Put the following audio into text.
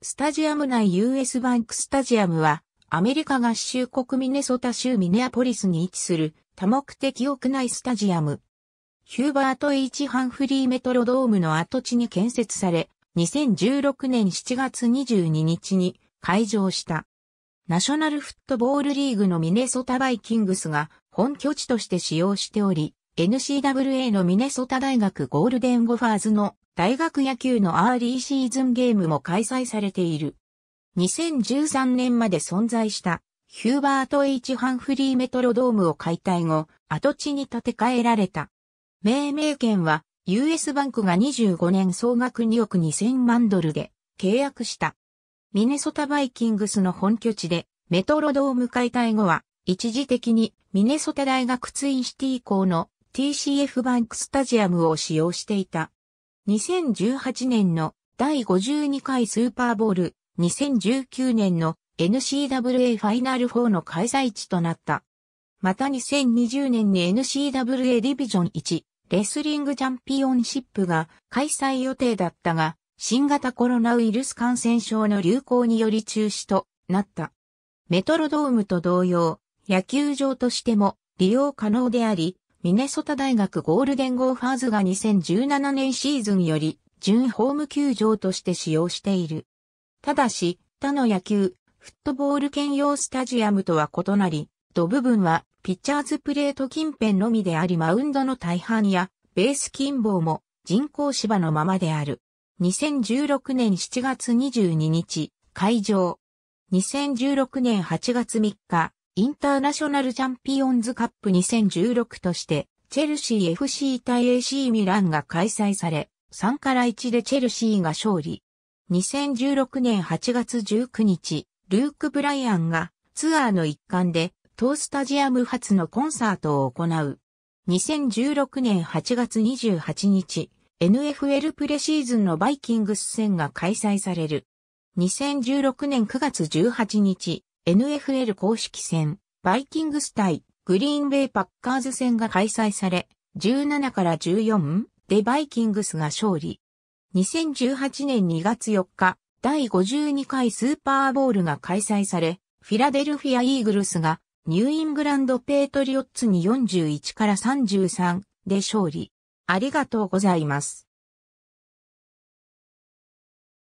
スタジアム内 US バンクスタジアムは、アメリカ合衆国ミネソタ州ミネアポリスに位置する多目的屋内スタジアム。ヒューバート・ H・ ハンフリーメトロドームの跡地に建設され、2016年7月22日に開場した。ナショナルフットボールリーグのミネソタバイキングスが本拠地として使用しており、n c w a のミネソタ大学ゴールデンゴファーズの大学野球のアーリーシーズンゲームも開催されている。2013年まで存在したヒューバート・ H・ ハンフリーメトロドームを解体後、跡地に建て替えられた。命名権は US バンクが25年総額2億2000万ドルで契約した。ミネソタバイキングスの本拠地でメトロドーム解体後は一時的にミネソタ大学ツインシティ校の TCF バンクスタジアムを使用していた。2018年の第52回スーパーボール、2019年の n c w a ファイナル4の開催地となった。また2020年に n c w a ディビジョン1、レスリングチャンピオンシップが開催予定だったが、新型コロナウイルス感染症の流行により中止となった。メトロドームと同様、野球場としても利用可能であり、ミネソタ大学ゴールデンゴーファーズが2017年シーズンより、準ホーム球場として使用している。ただし、他の野球、フットボール兼用スタジアムとは異なり、土部分は、ピッチャーズプレート近辺のみでありマウンドの大半や、ベース近傍も人工芝のままである。2016年7月22日、会場。2016年8月3日、インターナショナルチャンピオンズカップ2016として、チェルシー FC 対 AC ミランが開催され、3から1でチェルシーが勝利。2016年8月19日、ルーク・ブライアンがツアーの一環で、トースタジアム初のコンサートを行う。2016年8月28日、NFL プレシーズンのバイキングス戦が開催される。2016年9月18日、NFL 公式戦、バイキングス対グリーンベイパッカーズ戦が開催され、17から14でバイキングスが勝利。2018年2月4日、第52回スーパーボールが開催され、フィラデルフィア・イーグルスがニューイングランド・ペートリオッツに41から33で勝利。ありがとうございます。